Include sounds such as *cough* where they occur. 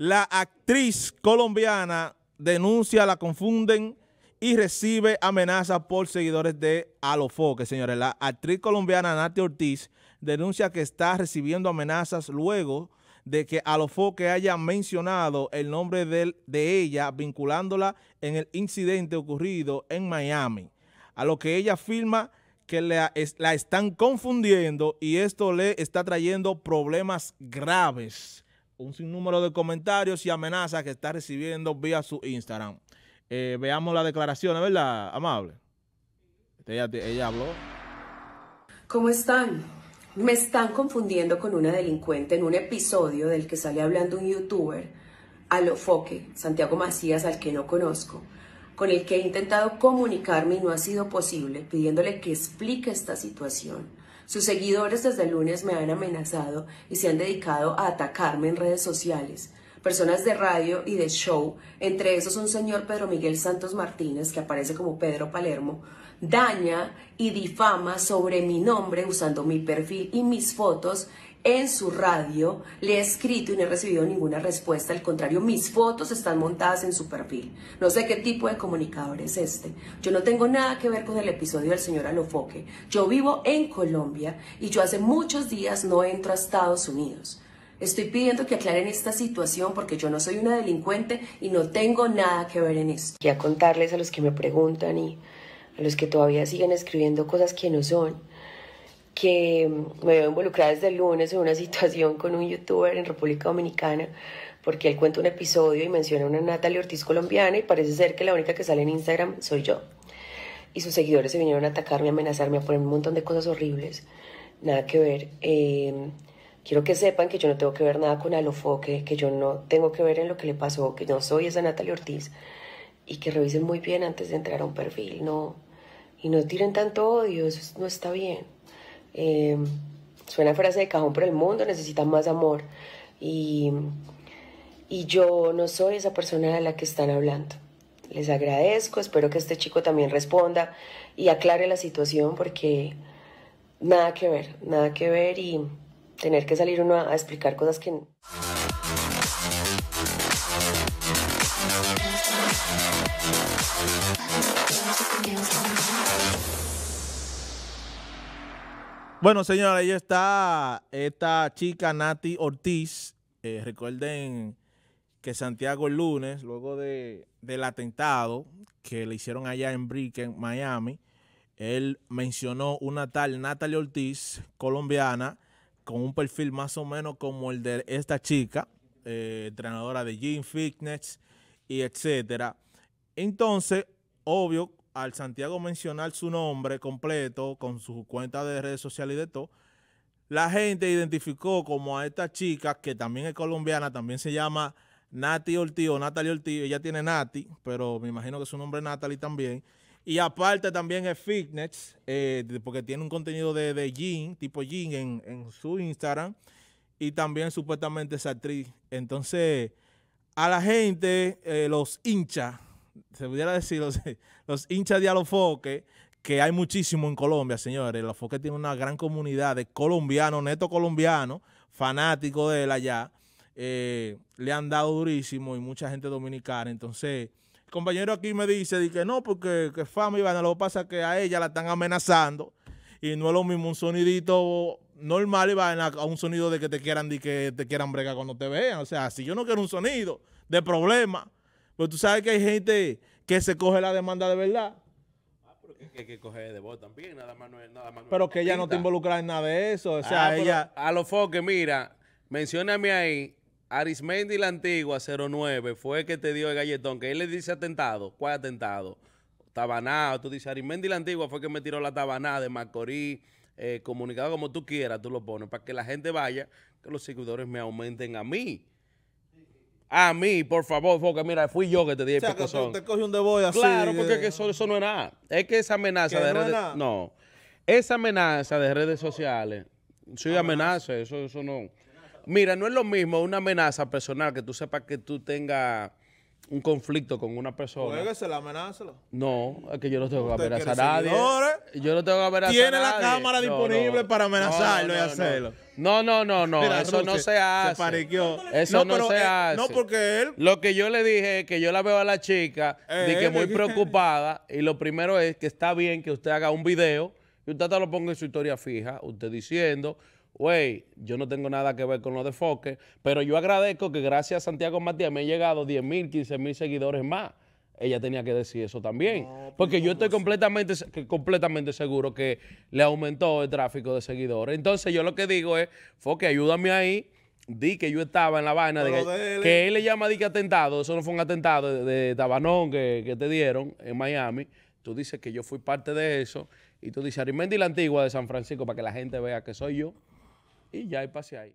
La actriz colombiana denuncia, la confunden y recibe amenazas por seguidores de Alofoque, señores. La actriz colombiana Nati Ortiz denuncia que está recibiendo amenazas luego de que Alofoque haya mencionado el nombre de, ella vinculándola en el incidente ocurrido en Miami, a lo que ella afirma que la están confundiendo y esto le está trayendo problemas graves un sinnúmero de comentarios y amenazas que está recibiendo vía su Instagram. Eh, veamos la declaración, ¿verdad, amable? Este, ella, ella habló. ¿Cómo están? Me están confundiendo con una delincuente en un episodio del que sale hablando un youtuber, Alofoque, Santiago Macías, al que no conozco con el que he intentado comunicarme y no ha sido posible, pidiéndole que explique esta situación. Sus seguidores desde el lunes me han amenazado y se han dedicado a atacarme en redes sociales personas de radio y de show, entre esos un señor Pedro Miguel Santos Martínez, que aparece como Pedro Palermo, daña y difama sobre mi nombre usando mi perfil y mis fotos en su radio, le he escrito y no he recibido ninguna respuesta. Al contrario, mis fotos están montadas en su perfil. No sé qué tipo de comunicador es este. Yo no tengo nada que ver con el episodio del señor Alofoque. Yo vivo en Colombia y yo hace muchos días no entro a Estados Unidos. Estoy pidiendo que aclaren esta situación porque yo no soy una delincuente y no tengo nada que ver en esto. Y a contarles a los que me preguntan y a los que todavía siguen escribiendo cosas que no son que mm, me veo involucrada desde el lunes en una situación con un youtuber en República Dominicana, porque él cuenta un episodio y menciona a una Natalie Ortiz colombiana y parece ser que la única que sale en Instagram soy yo. Y sus seguidores se vinieron a atacarme, a amenazarme, a poner un montón de cosas horribles. Nada que ver. Eh, quiero que sepan que yo no tengo que ver nada con Alofoque, que yo no tengo que ver en lo que le pasó, que no soy esa Natalie Ortiz. Y que revisen muy bien antes de entrar a un perfil, no. Y no tiren tanto odio, eso no está bien. Em, suena frase de cajón, pero el mundo necesita más amor. Y, yo no soy esa persona de la que están hablando. Les agradezco, espero que este chico también responda y aclare la situación porque nada que ver, nada que ver y tener que salir uno a explicar cosas que... Bueno, señora, ahí está esta chica Nati Ortiz. Eh, recuerden que Santiago el lunes, luego de, del atentado que le hicieron allá en Brick, Miami, él mencionó una tal Natalie Ortiz, colombiana, con un perfil más o menos como el de esta chica, eh, entrenadora de gym, fitness y etcétera. Entonces, obvio, al Santiago mencionar su nombre completo con su cuenta de redes sociales y de todo, la gente identificó como a esta chica, que también es colombiana, también se llama Nati Ortiz Natalie Ortiz, ella tiene Nati, pero me imagino que su nombre es Natalie también. Y aparte también es fitness, eh, porque tiene un contenido de, de tipo jean en, su Instagram. Y también supuestamente es actriz. Entonces, a la gente, eh, los hinchas se pudiera decir, *laughs* los, hinchas de Alofoque, que hay muchísimo en Colombia, señores. Alofoque tiene una gran comunidad de colombianos, neto colombianos, fanáticos de él allá. Eh, le han dado durísimo y mucha gente dominicana. Entonces, el compañero aquí me dice dice que no, porque que fama Ivana, lo que pasa que a ella la están amenazando y no es lo mismo un sonidito normal y van a un sonido de que te quieran de que te quieran bregar cuando te vean. O sea, si yo no quiero un sonido de problema, pero tú sabes que hay gente que se coge la demanda de verdad. Ah, pero que, que, que coge de vos también, nada más no nada más. pero que ella no te involucra en nada de eso. O sea, ah, ella. A los foques, mira, mencióname ahí. Arismendi la antigua 09 fue el que te dio el galletón, que él le dice atentado. ¿Cuál atentado? Tabanado. Tú dices, Arismendi la antigua fue que me tiró la tabanada de Macorís. Eh, comunicado como tú quieras, tú lo pones, para que la gente vaya, que los seguidores me aumenten a mí a mí, por favor, porque mira, fui yo que te dije o sea, que Claro, porque eso, no es nada. Es que esa amenaza de no redes... no, esa amenaza de redes sociales, soy amenaza, eso, eso no... Mira, no es lo mismo una amenaza personal que tú sepas que tú tengas un conflicto con una persona. Jueguesela, amenázalo. No, es que yo no tengo que amenazar a nadie. Yo no tengo que amenazar Tiene a nadie. la cámara disponible para amenazarlo y hacerlo. No, no, no, no. eso no se hace. Eso no, se eh, hace. No, porque él. Lo que yo le dije es que yo la veo a la chica que eh. muy *laughs* preocupada. y lo primero es que está bien que usted haga un video y usted te lo ponga en su historia fija, usted diciendo güey, yo no tengo nada que ver con lo de Foque, pero yo agradezco que gracias a Santiago Matías me han llegado 10 mil, 15 mil seguidores más. Ella tenía que decir eso también. porque yo estoy completamente, completamente seguro que le aumentó el tráfico de seguidores. Entonces yo lo que digo es, Foque, ayúdame ahí. Di que yo estaba en la vaina, de que, él le llama di que atentado, eso no fue un atentado de, Tabanón que, que te dieron en Miami. Tú dices que yo fui parte de eso. Y tú dices, Arimendi la Antigua de San Francisco para que la gente vea que soy yo y ya pasé pase ahí.